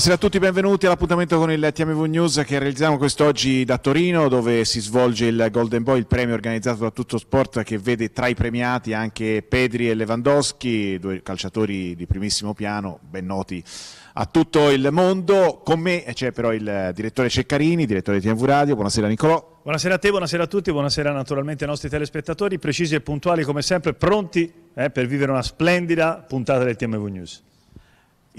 Buonasera a tutti, benvenuti all'appuntamento con il TMV News che realizziamo quest'oggi da Torino dove si svolge il Golden Boy, il premio organizzato da Tutto Sport che vede tra i premiati anche Pedri e Lewandowski, due calciatori di primissimo piano, ben noti a tutto il mondo. Con me c'è però il direttore Ceccarini, direttore di TMV Radio. Buonasera Nicolò. Buonasera a te, buonasera a tutti, buonasera naturalmente ai nostri telespettatori, precisi e puntuali come sempre, pronti eh, per vivere una splendida puntata del TMV News.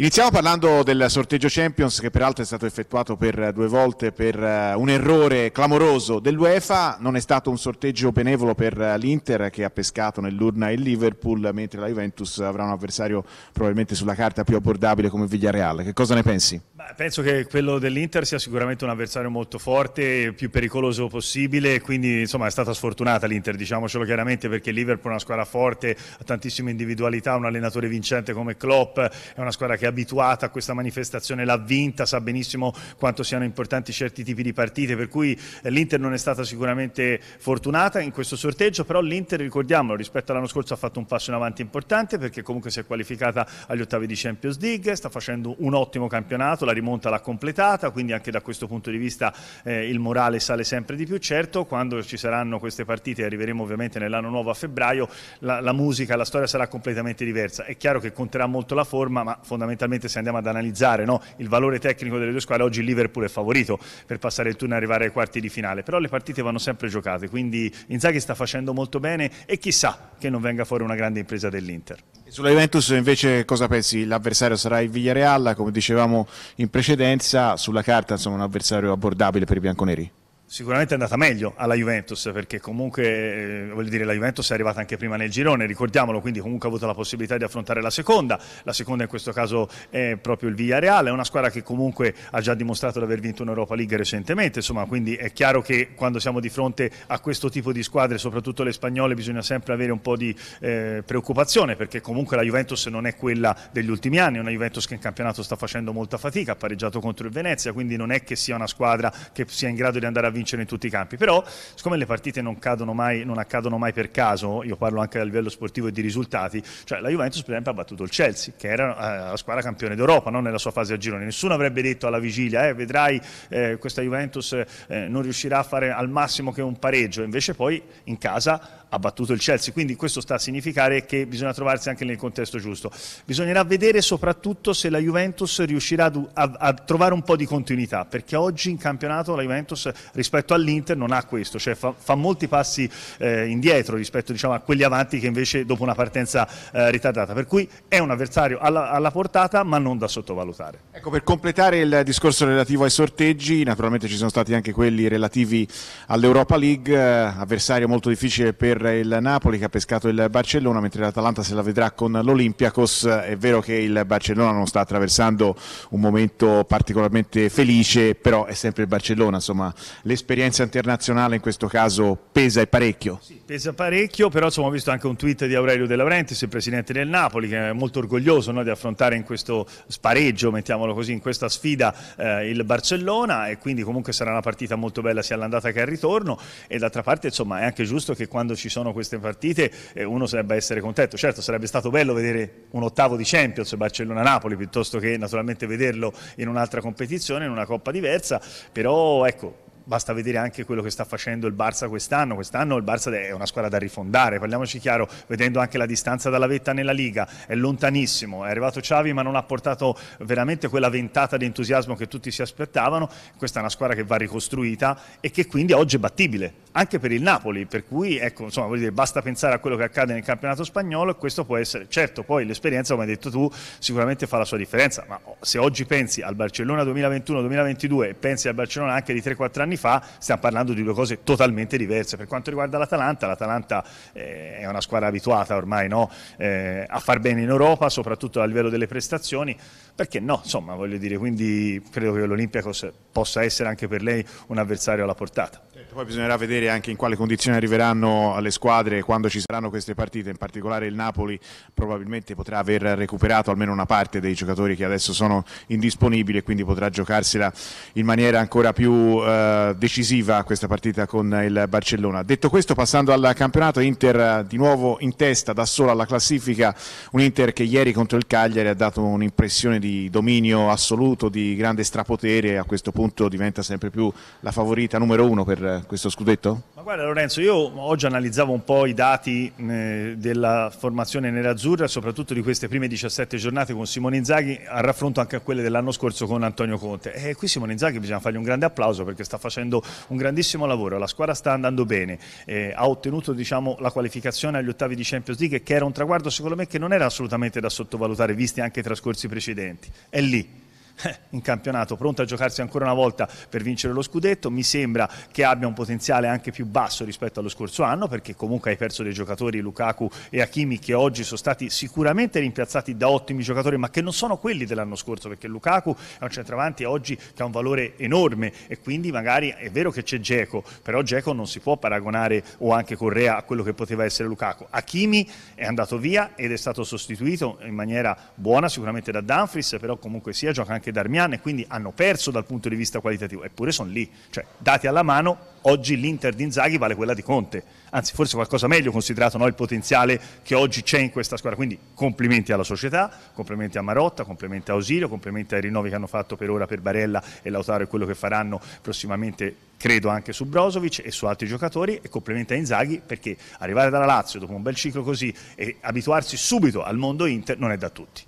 Iniziamo parlando del sorteggio Champions che peraltro è stato effettuato per eh, due volte per eh, un errore clamoroso dell'UEFA, non è stato un sorteggio benevolo per eh, l'Inter che ha pescato nell'urna il Liverpool mentre la Juventus avrà un avversario probabilmente sulla carta più abbordabile come Villarreal. Che cosa ne pensi? penso che quello dell'Inter sia sicuramente un avversario molto forte, più pericoloso possibile, quindi insomma è stata sfortunata l'Inter, diciamocelo chiaramente perché Liverpool è una squadra forte, ha tantissime individualità, un allenatore vincente come Klopp, è una squadra che abituata a questa manifestazione, l'ha vinta, sa benissimo quanto siano importanti certi tipi di partite, per cui eh, l'Inter non è stata sicuramente fortunata in questo sorteggio, però l'Inter, ricordiamolo, rispetto all'anno scorso ha fatto un passo in avanti importante perché comunque si è qualificata agli ottavi di Champions League, sta facendo un ottimo campionato, la rimonta l'ha completata, quindi anche da questo punto di vista eh, il morale sale sempre di più, certo quando ci saranno queste partite, arriveremo ovviamente nell'anno nuovo a febbraio, la, la musica, la storia sarà completamente diversa, è chiaro che conterà molto la forma, ma fondamentalmente fondamentalmente se andiamo ad analizzare no, il valore tecnico delle due squadre, oggi il Liverpool è favorito per passare il turno e arrivare ai quarti di finale, però le partite vanno sempre giocate, quindi Inzaghi sta facendo molto bene e chissà che non venga fuori una grande impresa dell'Inter. Sulla Juventus invece cosa pensi? L'avversario sarà il Villareal, come dicevamo in precedenza, sulla carta insomma un avversario abbordabile per i bianconeri? Sicuramente è andata meglio alla Juventus perché comunque eh, voglio dire la Juventus è arrivata anche prima nel girone, ricordiamolo, quindi comunque ha avuto la possibilità di affrontare la seconda, la seconda in questo caso è proprio il Villarreal, è una squadra che comunque ha già dimostrato di aver vinto un'Europa League recentemente, insomma, quindi è chiaro che quando siamo di fronte a questo tipo di squadre, soprattutto le spagnole, bisogna sempre avere un po' di eh, preoccupazione perché comunque la Juventus non è quella degli ultimi anni, è una Juventus che in campionato sta facendo molta fatica, ha pareggiato contro il Venezia, quindi non è che sia una squadra che sia in grado di andare a vincere vincere in tutti i campi, però siccome le partite non, mai, non accadono mai per caso, io parlo anche a livello sportivo e di risultati, cioè la Juventus per esempio ha battuto il Chelsea, che era eh, la squadra campione d'Europa non nella sua fase a girone, nessuno avrebbe detto alla vigilia, eh, vedrai eh, questa Juventus eh, non riuscirà a fare al massimo che un pareggio, invece poi in casa ha battuto il Chelsea, quindi questo sta a significare che bisogna trovarsi anche nel contesto giusto. Bisognerà vedere soprattutto se la Juventus riuscirà a, a, a trovare un po' di continuità, perché oggi in campionato la Juventus risponde rispetto all'Inter non ha questo, cioè fa, fa molti passi eh, indietro rispetto diciamo, a quelli avanti che invece dopo una partenza eh, ritardata, per cui è un avversario alla, alla, portata ma non da sottovalutare. Ecco, per completare il discorso relativo ai sorteggi, naturalmente ci sono stati anche quelli relativi all'Europa League, eh, avversario molto difficile per il Napoli che ha pescato il Barcellona, mentre l'Atalanta se la vedrà con l'Olympiacos, è vero che il Barcellona non sta attraversando un momento particolarmente felice, però è sempre il Barcellona, insomma le l'esperienza internazionale in questo caso pesa e parecchio. Sì, pesa parecchio, però insomma, ho visto anche un tweet di Aurelio De Laurentiis, il presidente del Napoli, che è molto orgoglioso no, di affrontare in questo spareggio, mettiamolo così, in questa sfida eh, il Barcellona e quindi comunque sarà una partita molto bella sia all'andata che al ritorno e d'altra parte insomma è anche giusto che quando ci sono queste partite eh, uno debba essere contento. Certo sarebbe stato bello vedere un ottavo di Champions Barcellona-Napoli piuttosto che naturalmente vederlo in un'altra competizione, in una coppa diversa, però ecco basta vedere anche quello che sta facendo il Barça quest'anno, quest'anno il Barça è una squadra da rifondare, parliamoci chiaro, vedendo anche la distanza dalla vetta nella Liga, è lontanissimo, è arrivato Xavi ma non ha portato veramente quella ventata di entusiasmo che tutti si aspettavano, questa è una squadra che va ricostruita e che quindi oggi è battibile, anche per il Napoli, per cui ecco, insomma, dire, basta pensare a quello che accade nel campionato spagnolo e questo può essere, certo poi l'esperienza come hai detto tu sicuramente fa la sua differenza, ma se oggi pensi al Barcellona 2021-2022 e pensi al Barcellona anche di 3-4 anni fa, stiamo parlando di due cose totalmente diverse. Per quanto riguarda l'Atalanta, l'Atalanta eh, è una squadra abituata ormai no? eh, a far bene in Europa, soprattutto a livello delle prestazioni, perché no, insomma voglio dire, quindi credo che l'Olympiacos possa essere anche per lei un avversario alla portata. Certo, poi bisognerà vedere anche in quale condizione arriveranno le squadre quando ci saranno queste partite, in particolare il Napoli probabilmente potrà aver recuperato almeno una parte dei giocatori che adesso sono indisponibili e quindi potrà giocarsela in maniera ancora più eh, decisiva questa partita con il Barcellona. Detto questo, passando al campionato, Inter eh, di nuovo in testa da sola alla classifica, un Inter che ieri contro il Cagliari ha dato un'impressione di dominio assoluto, di grande strapotere, a questo punto diventa sempre più la favorita numero uno per eh, questo scudetto? Ma guarda Lorenzo, io oggi analizzavo un po' i dati eh, della formazione nerazzurra, soprattutto di queste prime 17 giornate con Simone Inzaghi, a raffronto anche a quelle dell'anno scorso con Antonio Conte. E qui Simone Inzaghi bisogna fargli un grande applauso perché sta facendo un grandissimo lavoro, la squadra sta andando bene, eh, ha ottenuto diciamo, la qualificazione agli ottavi di Champions League che era un traguardo secondo me che non era assolutamente da sottovalutare, visti anche i trascorsi precedenti. È lì eh, in campionato, pronto a giocarsi ancora una volta per vincere lo scudetto, mi sembra che abbia un potenziale anche più basso rispetto allo scorso anno perché comunque hai perso dei giocatori Lukaku e Hakimi che oggi sono stati sicuramente rimpiazzati da ottimi giocatori ma che non sono quelli dell'anno scorso perché Lukaku è un centravanti oggi che ha un valore enorme e quindi magari è vero che c'è Geco, però Geco non si può paragonare o anche Correa a quello che poteva essere Lukaku. Hakimi è andato via ed è stato sostituito in maniera buona sicuramente da Danfris, però comunque sia gioca anche che Darmian e quindi hanno perso dal punto di vista qualitativo, eppure sono lì, cioè dati alla mano, oggi l'Inter di Inzaghi vale quella di Conte, anzi forse qualcosa meglio considerato no, il potenziale che oggi c'è in questa squadra, quindi complimenti alla società, complimenti a Marotta, complimenti a Ausilio, complimenti ai rinnovi che hanno fatto per ora per Barella e Lautaro e quello che faranno prossimamente credo anche su Brozovic e su altri giocatori e complimenti a Inzaghi perché arrivare dalla Lazio dopo un bel ciclo così e abituarsi subito al mondo Inter non è da tutti.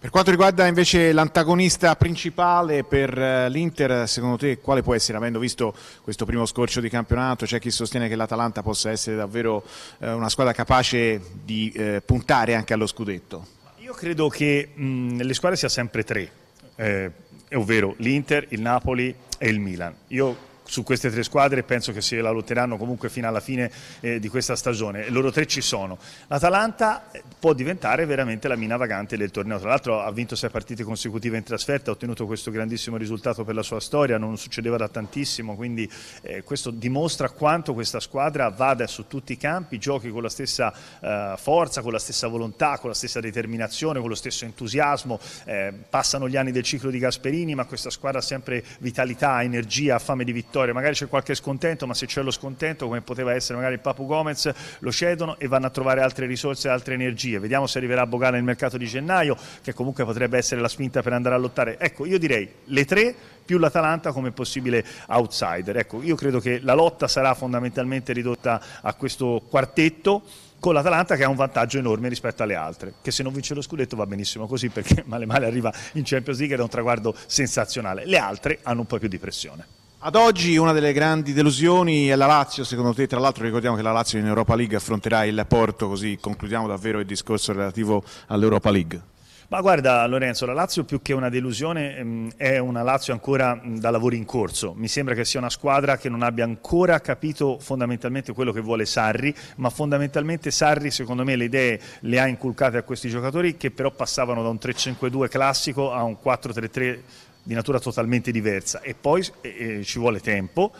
Per quanto riguarda invece l'antagonista principale per eh, l'Inter, secondo te quale può essere, avendo visto questo primo scorcio di campionato, c'è chi sostiene che l'Atalanta possa essere davvero eh, una squadra capace di eh, puntare anche allo scudetto? Io credo che mh, le squadre siano sempre tre, eh, ovvero l'Inter, il Napoli e il Milan. Io su queste tre squadre penso che se la lotteranno comunque fino alla fine eh, di questa stagione. Loro tre ci sono. L'Atalanta eh, può diventare veramente la mina vagante del torneo. Tra l'altro ha vinto sei partite consecutive in trasferta, ha ottenuto questo grandissimo risultato per la sua storia, non succedeva da tantissimo, quindi eh, questo dimostra quanto questa squadra vada su tutti i campi, giochi con la stessa eh, forza, con la stessa volontà, con la stessa determinazione, con lo stesso entusiasmo. Eh, passano gli anni del ciclo di Gasperini, ma questa squadra ha sempre vitalità, energia, fame di vittoria vittoria, magari c'è qualche scontento, ma se c'è lo scontento, come poteva essere magari il Papu Gomez, lo cedono e vanno a trovare altre risorse, altre energie. Vediamo se arriverà a Bogana nel mercato di gennaio, che comunque potrebbe essere la spinta per andare a lottare. Ecco, io direi le tre più l'Atalanta come possibile outsider. Ecco, io credo che la lotta sarà fondamentalmente ridotta a questo quartetto con l'Atalanta che ha un vantaggio enorme rispetto alle altre, che se non vince lo scudetto va benissimo così perché male male arriva in Champions League ed è un traguardo sensazionale. Le altre hanno un po' più di pressione. Ad oggi una delle grandi delusioni è la Lazio, secondo te, tra l'altro ricordiamo che la Lazio in Europa League affronterà il Porto, così concludiamo davvero il discorso relativo all'Europa League. Ma guarda Lorenzo, la Lazio più che una delusione mm, è una Lazio ancora mm, da lavori in corso. Mi sembra che sia una squadra che non abbia ancora capito fondamentalmente quello che vuole Sarri, ma fondamentalmente Sarri secondo me le idee le ha inculcate a questi giocatori che però passavano da un 3-5-2 classico a un 4-3-3 classico di natura totalmente diversa e poi eh, ci vuole tempo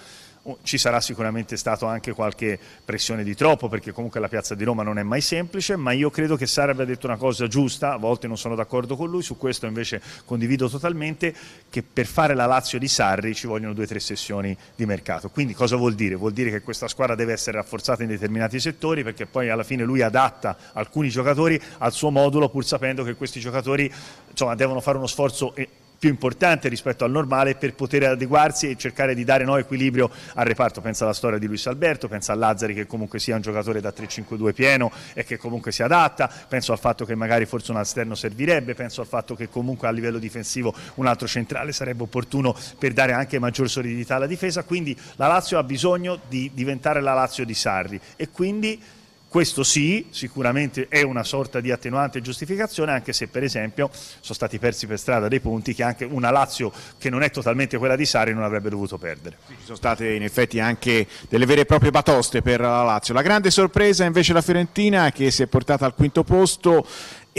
ci sarà sicuramente stato anche qualche pressione di troppo perché comunque la piazza di Roma non è mai semplice, ma io credo che Sara abbia detto una cosa giusta, a volte non sono d'accordo con lui, su questo invece condivido totalmente che per fare la Lazio di Sarri ci vogliono due o tre sessioni di mercato. Quindi cosa vuol dire? Vuol dire che questa squadra deve essere rafforzata in determinati settori perché poi alla fine lui adatta alcuni giocatori al suo modulo pur sapendo che questi giocatori insomma, devono fare uno sforzo più importante rispetto al normale per poter adeguarsi e cercare di dare no, equilibrio al reparto. Pensa alla storia di Luis Alberto, pensa a Lazzari che comunque sia un giocatore da 3-5-2 pieno e che comunque si adatta, penso al fatto che magari forse un esterno servirebbe, penso al fatto che comunque a livello difensivo un altro centrale sarebbe opportuno per dare anche maggior solidità alla difesa, quindi la Lazio ha bisogno di diventare la Lazio di Sarri e quindi questo sì, sicuramente è una sorta di attenuante e giustificazione, anche se per esempio sono stati persi per strada dei punti che anche una Lazio che non è totalmente quella di Sari non avrebbe dovuto perdere. Ci sono state in effetti anche delle vere e proprie batoste per la Lazio. La grande sorpresa invece è la Fiorentina che si è portata al quinto posto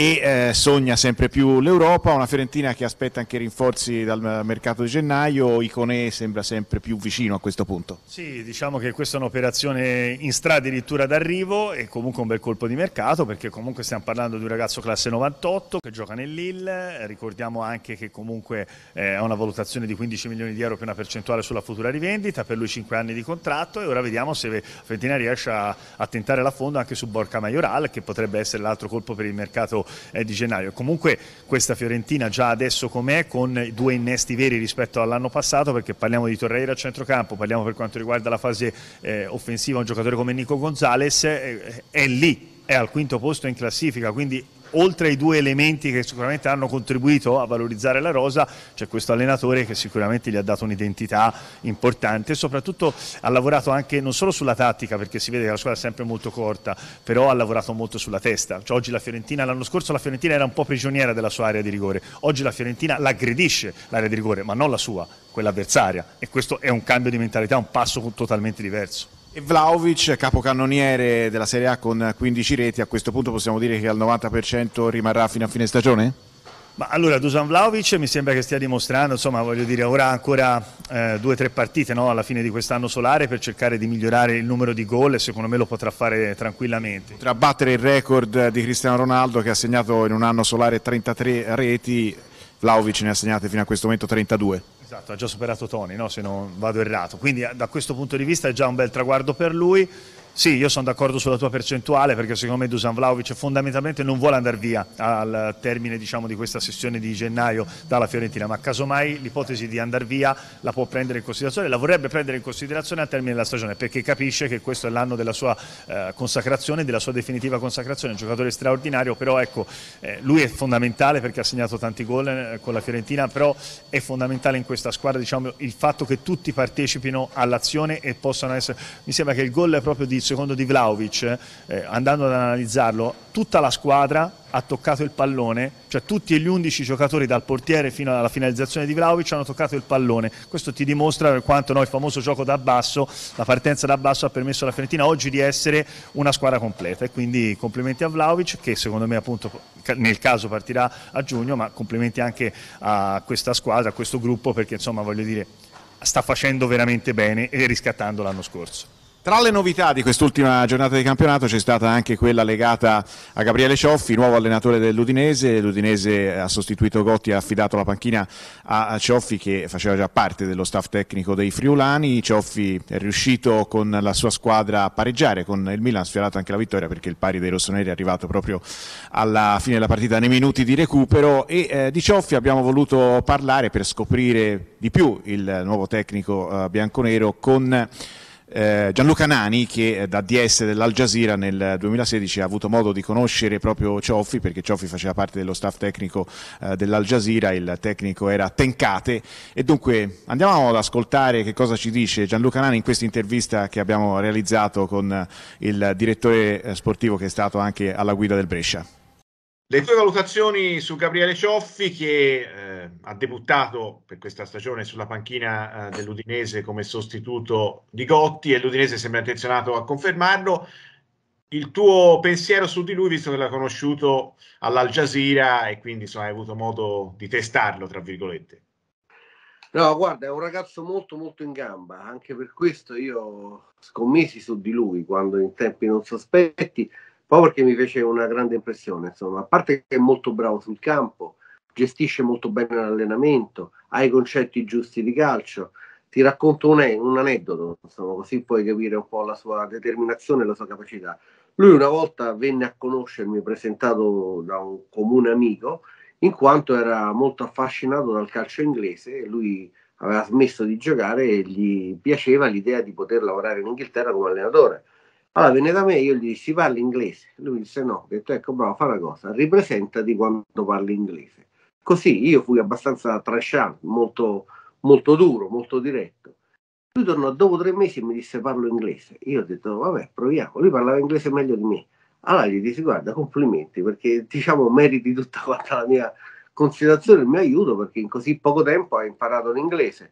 e eh, sogna sempre più l'Europa, una Fiorentina che aspetta anche rinforzi dal mercato di gennaio, Iconè sembra sempre più vicino a questo punto. Sì, diciamo che questa è un'operazione in strada addirittura d'arrivo e comunque un bel colpo di mercato perché comunque stiamo parlando di un ragazzo classe 98 che gioca nell'Ill, ricordiamo anche che comunque eh, ha una valutazione di 15 milioni di euro per una percentuale sulla futura rivendita, per lui 5 anni di contratto e ora vediamo se Fiorentina riesce a, a tentare la fondo anche su Borca Majoral che potrebbe essere l'altro colpo per il mercato eh, di gennaio. Comunque questa Fiorentina già adesso com'è con due innesti veri rispetto all'anno passato perché parliamo di Torreira a centrocampo, parliamo per quanto riguarda la fase eh, offensiva un giocatore come Nico Gonzales, eh, eh, è lì, è al quinto posto in classifica, quindi oltre ai due elementi che sicuramente hanno contribuito a valorizzare la rosa, c'è questo allenatore che sicuramente gli ha dato un'identità importante e soprattutto ha lavorato anche non solo sulla tattica, perché si vede che la squadra è sempre molto corta, però ha lavorato molto sulla testa. Cioè, oggi la Fiorentina, l'anno scorso la Fiorentina era un po' prigioniera della sua area di rigore, oggi la Fiorentina l'aggredisce l'area di rigore, ma non la sua, quell'avversaria e questo è un cambio di mentalità, un passo totalmente diverso. E Vlaovic, capocannoniere della Serie A con 15 reti, a questo punto possiamo dire che al 90% rimarrà fino a fine stagione? Ma allora Dusan Vlaovic mi sembra che stia dimostrando, insomma voglio dire ora ancora eh, due o tre partite no? alla fine di quest'anno solare per cercare di migliorare il numero di gol e secondo me lo potrà fare tranquillamente. Potrà battere il record di Cristiano Ronaldo che ha segnato in un anno solare 33 reti, Vlaovic ne ha segnate fino a questo momento 32. Esatto, ha già superato Tony, no? se non vado errato. Quindi eh, da questo punto di vista è già un bel traguardo per lui. Sì, io sono d'accordo sulla tua percentuale perché secondo me Dusan Vlaovic fondamentalmente non vuole andare via al termine diciamo, di questa sessione di gennaio dalla Fiorentina, ma casomai l'ipotesi di andare via la può prendere in considerazione, la vorrebbe prendere in considerazione al termine della stagione perché capisce che questo è l'anno della sua eh, consacrazione, della sua definitiva consacrazione, è un giocatore straordinario, però ecco, eh, lui è fondamentale perché ha segnato tanti gol eh, con la Fiorentina, però è fondamentale in questa squadra diciamo, il fatto che tutti partecipino all'azione e possano essere, mi sembra che il gol è proprio di secondo di Vlaovic, eh, andando ad analizzarlo, tutta la squadra ha toccato il pallone, cioè tutti gli 11 giocatori dal portiere fino alla finalizzazione di Vlaovic hanno toccato il pallone. Questo ti dimostra per quanto no, il famoso gioco da basso, la partenza da basso ha permesso alla Fiorentina oggi di essere una squadra completa e quindi complimenti a Vlaovic che secondo me appunto nel caso partirà a giugno, ma complimenti anche a questa squadra, a questo gruppo perché insomma voglio dire sta facendo veramente bene e riscattando l'anno scorso. Tra le novità di quest'ultima giornata di campionato c'è stata anche quella legata a Gabriele Cioffi, nuovo allenatore dell'Udinese. L'Udinese ha sostituito Gotti e ha affidato la panchina a Cioffi che faceva già parte dello staff tecnico dei Friulani. Cioffi è riuscito con la sua squadra a pareggiare con il Milan, ha sfiorato anche la vittoria perché il pari dei rossoneri è arrivato proprio alla fine della partita nei minuti di recupero e eh, di Cioffi abbiamo voluto parlare per scoprire di più il nuovo tecnico eh, bianconero con eh, Gianluca Nani, che eh, da DS dell'Al Jazeera nel 2016 ha avuto modo di conoscere proprio Cioffi, perché Cioffi faceva parte dello staff tecnico eh, dell'Al Jazeera, il tecnico era Tencate. E dunque andiamo ad ascoltare che cosa ci dice Gianluca Nani in questa intervista che abbiamo realizzato con eh, il direttore eh, sportivo che è stato anche alla guida del Brescia. Le tue valutazioni su Gabriele Cioffi che eh, ha debuttato per questa stagione sulla panchina eh, dell'Udinese come sostituto di Gotti e l'Udinese sembra intenzionato a confermarlo. Il tuo pensiero su di lui, visto che l'ha conosciuto all'Al Jazeera e quindi insomma, hai avuto modo di testarlo, tra virgolette. No, guarda, è un ragazzo molto molto in gamba, anche per questo io scommisi su di lui quando in tempi non sospetti proprio perché mi fece una grande impressione, insomma, a parte che è molto bravo sul campo, gestisce molto bene l'allenamento, ha i concetti giusti di calcio. Ti racconto un, un aneddoto, insomma, così puoi capire un po' la sua determinazione e la sua capacità. Lui una volta venne a conoscermi, presentato da un comune amico, in quanto era molto affascinato dal calcio inglese lui aveva smesso di giocare e gli piaceva l'idea di poter lavorare in Inghilterra come allenatore. Allora venne da me e io gli dissi parli inglese. Lui mi disse no, ho detto ecco bravo, fa una cosa, ripresentati quando parli inglese. Così io fui abbastanza trasciante, molto, molto duro, molto diretto. Lui tornò dopo tre mesi e mi disse parlo inglese. Io ho detto vabbè proviamo, lui parlava inglese meglio di me. Allora gli dissi guarda complimenti perché diciamo meriti tutta quanta la mia considerazione, il mio aiuto perché in così poco tempo hai imparato l'inglese.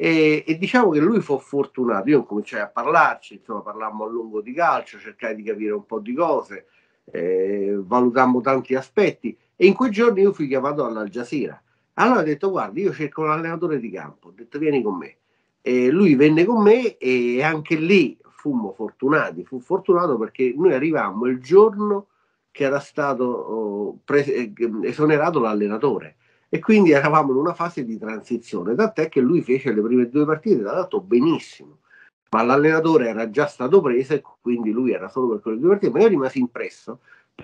E, e, diciamo che lui fu fortunato. Io cominciai a parlarci, insomma, parlammo a lungo di calcio, cercai di capire un po' di cose, eh, valutammo tanti aspetti. E in quei giorni io fui chiamato all'Al Jazeera. Allora ho detto: Guarda, io cerco un allenatore di campo. Ho detto: Vieni con me. E lui venne con me e anche lì fummo fortunati. Fu fortunato perché noi arrivammo il giorno che era stato oh, pre- eh, esonerato l'allenatore e quindi eravamo in una fase di transizione, tant'è che lui fece le prime due partite, l'ha dato benissimo, ma l'allenatore era già stato preso e quindi lui era solo per quelle due partite, ma io rimasi impresso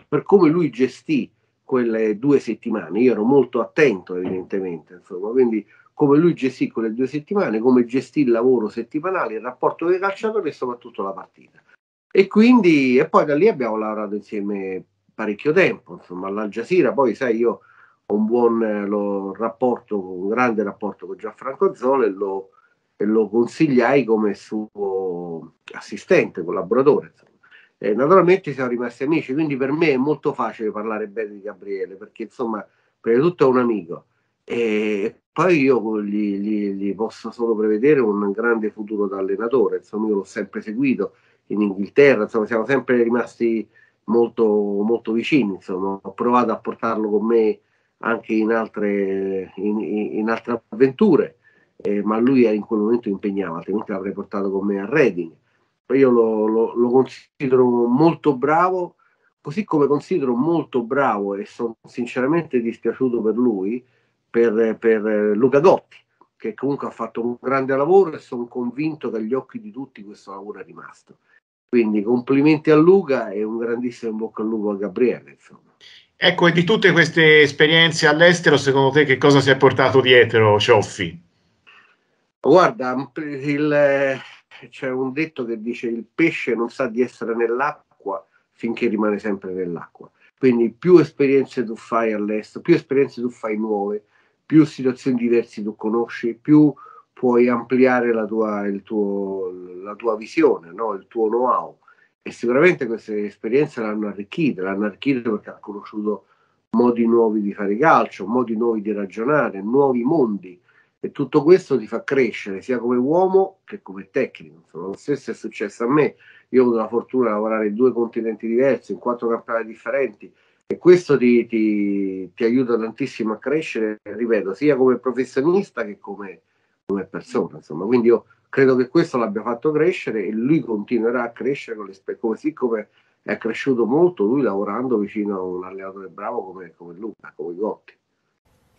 per come lui gestì quelle due settimane, io ero molto attento evidentemente, insomma, quindi come lui gestì quelle due settimane, come gestì il lavoro settimanale, il rapporto con i calciatori e soprattutto la partita. E quindi, e poi da lì abbiamo lavorato insieme parecchio tempo, insomma, all'Al Jazeera, poi sai io un buon eh, lo, rapporto, un grande rapporto con Gianfranco Zola e lo, e lo consigliai come suo assistente, collaboratore. E naturalmente siamo rimasti amici, quindi per me è molto facile parlare bene di Gabriele, perché insomma, prima di tutto è un amico e poi io gli, gli, gli posso solo prevedere un grande futuro da allenatore, insomma io l'ho sempre seguito in Inghilterra, insomma siamo sempre rimasti molto, molto vicini, insomma ho provato a portarlo con me anche in altre, in, in altre avventure, eh, ma lui era in quel momento impegnato, altrimenti l'avrei portato con me a Reading. Io lo, lo, lo considero molto bravo, così come considero molto bravo e sono sinceramente dispiaciuto per lui, per, per eh, Luca Gotti, che comunque ha fatto un grande lavoro e sono convinto che agli occhi di tutti questo lavoro è rimasto. Quindi complimenti a Luca e un grandissimo in bocca al lupo a Gabriele. Insomma. Ecco, e di tutte queste esperienze all'estero, secondo te che cosa si è portato dietro Cioffi? Guarda, il, eh, c'è un detto che dice il pesce non sa di essere nell'acqua finché rimane sempre nell'acqua. Quindi più esperienze tu fai all'estero, più esperienze tu fai nuove, più situazioni diverse tu conosci, più puoi ampliare la tua, tuo, la tua visione, no? il tuo know-how e sicuramente queste esperienze l'hanno arricchita, l'hanno arricchita perché ha conosciuto modi nuovi di fare calcio, modi nuovi di ragionare, nuovi mondi e tutto questo ti fa crescere sia come uomo che come tecnico. Insomma, lo stesso è successo a me. Io ho avuto la fortuna di lavorare in due continenti diversi, in quattro campionati differenti e questo ti, ti, ti, aiuta tantissimo a crescere, ripeto, sia come professionista che come, come persona. Insomma, quindi io Credo che questo l'abbia fatto crescere e lui continuerà a crescere così come è cresciuto molto lui lavorando vicino a un allenatore bravo come, come Luca, come Gotti.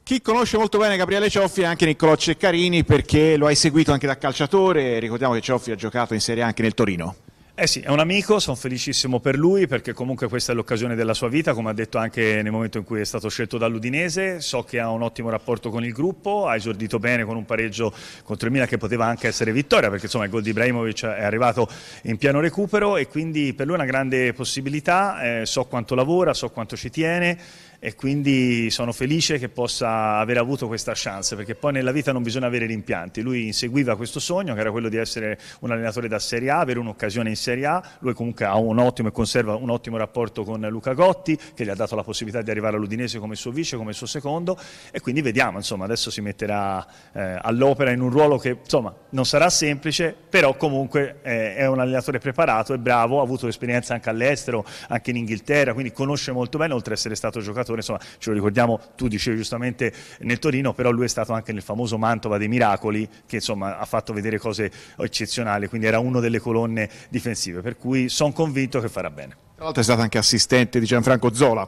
Chi conosce molto bene Gabriele Cioffi è anche Niccolò Ceccarini perché lo hai seguito anche da calciatore, ricordiamo che Cioffi ha giocato in Serie A anche nel Torino. Eh sì, è un amico, sono felicissimo per lui perché comunque questa è l'occasione della sua vita, come ha detto anche nel momento in cui è stato scelto dall'Udinese, so che ha un ottimo rapporto con il gruppo, ha esordito bene con un pareggio contro il Milan che poteva anche essere vittoria perché insomma il gol di Ibrahimovic è arrivato in pieno recupero e quindi per lui è una grande possibilità, eh, so quanto lavora, so quanto ci tiene e quindi sono felice che possa aver avuto questa chance perché poi nella vita non bisogna avere rimpianti. Lui inseguiva questo sogno che era quello di essere un allenatore da Serie A, avere un'occasione in Serie A, lui comunque ha un ottimo e conserva un ottimo rapporto con Luca Gotti che gli ha dato la possibilità di arrivare all'Udinese come suo vice, come suo secondo e quindi vediamo, insomma, adesso si metterà eh, all'opera in un ruolo che insomma, non sarà semplice, però comunque eh, è un allenatore preparato, è bravo, ha avuto esperienza anche all'estero, anche in Inghilterra, quindi conosce molto bene oltre ad essere stato giocatore giocatore, insomma ce lo ricordiamo, tu dicevi giustamente nel Torino, però lui è stato anche nel famoso Mantova dei Miracoli che insomma ha fatto vedere cose eccezionali, quindi era una delle colonne difensive, per cui sono convinto che farà bene. Tra l'altro è stato anche assistente di Gianfranco Zola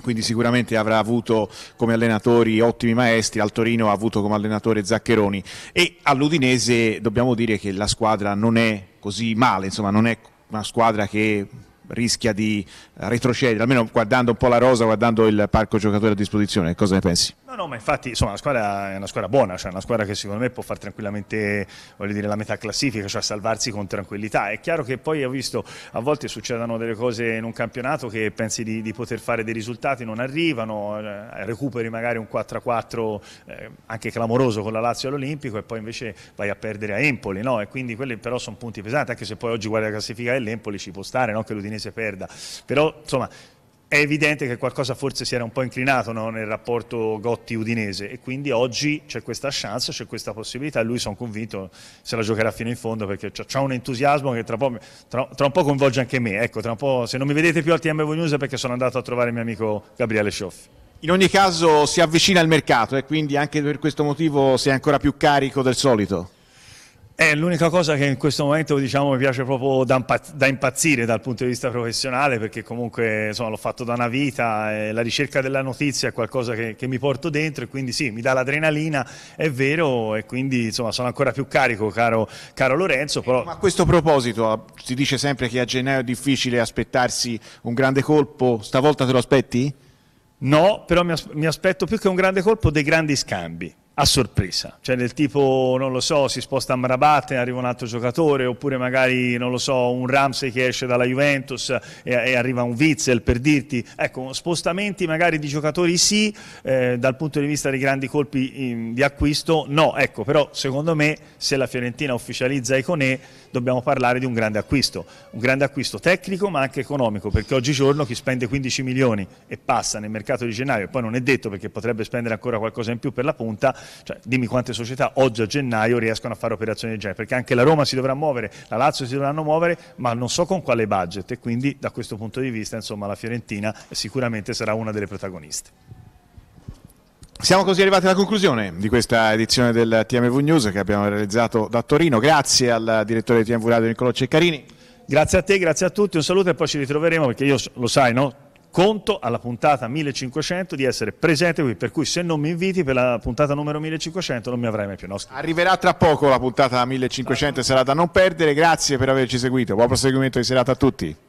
quindi sicuramente avrà avuto come allenatori ottimi maestri, al Torino ha avuto come allenatore Zaccheroni e all'Udinese dobbiamo dire che la squadra non è così male, insomma non è una squadra che rischia di eh, retrocedere, almeno guardando un po' la rosa, guardando il parco giocatore a disposizione, cosa ne pensi? No, no, ma infatti insomma, la squadra è una squadra buona, cioè una squadra che secondo me può fare tranquillamente dire, la metà classifica, cioè salvarsi con tranquillità. È chiaro che poi ho visto a volte succedono delle cose in un campionato che pensi di, di poter fare dei risultati, non arrivano, eh, recuperi magari un 4-4 eh, anche clamoroso con la Lazio all'Olimpico e poi invece vai a perdere a Empoli, no? E quindi quelli però sono punti pesanti, anche se poi oggi guarda la classifica dell'Empoli ci può stare, no? che l'Udinese Udinese perda, però insomma è evidente che qualcosa forse si era un po' inclinato no? nel rapporto Gotti-Udinese e quindi oggi c'è questa chance, c'è questa possibilità e lui sono convinto se la giocherà fino in fondo perché c'ha un entusiasmo che tra, tra, tra, un po' coinvolge anche me, ecco, tra un po', se non mi vedete più al TMV News è perché sono andato a trovare il mio amico Gabriele Scioffi. In ogni caso si avvicina al mercato e quindi anche per questo motivo sei ancora più carico del solito. È l'unica cosa che in questo momento diciamo, mi piace proprio da, impazzire dal punto di vista professionale perché comunque l'ho fatto da una vita, eh, la ricerca della notizia è qualcosa che, che, mi porto dentro e quindi sì, mi dà l'adrenalina, è vero e quindi insomma, sono ancora più carico caro, caro Lorenzo. Però... Ma a questo proposito ah, si dice sempre che a gennaio è difficile aspettarsi un grande colpo, stavolta te lo aspetti? No, però mi aspetto più che un grande colpo dei grandi scambi a sorpresa, cioè del tipo, non lo so, si sposta a Mrabat e arriva un altro giocatore, oppure magari, non lo so, un Ramsey che esce dalla Juventus e, e arriva un Witzel, per dirti, ecco, spostamenti magari di giocatori sì, eh, dal punto di vista dei grandi colpi in, di acquisto no, ecco, però secondo me se la Fiorentina ufficializza Iconè dobbiamo parlare di un grande acquisto, un grande acquisto tecnico ma anche economico, perché oggigiorno chi spende 15 milioni e passa nel mercato di gennaio, poi non è detto perché potrebbe spendere ancora qualcosa in più per la punta, cioè, dimmi quante società oggi a gennaio riescono a fare operazioni del genere, perché anche la Roma si dovrà muovere, la Lazio si dovranno muovere, ma non so con quale budget e quindi da questo punto di vista insomma, la Fiorentina sicuramente sarà una delle protagoniste. Siamo così arrivati alla conclusione di questa edizione del TMV News che abbiamo realizzato da Torino. Grazie al direttore di TMV Radio Niccolò Ceccarini. Grazie a te, grazie a tutti, un saluto e poi ci ritroveremo perché io lo sai, no? conto alla puntata 1500 di essere presente qui, per cui se non mi inviti per la puntata numero 1500 non mi avrai mai più. No, Arriverà tra poco la puntata 1500 sarà da non perdere, grazie per averci seguito, buon proseguimento di serata a tutti.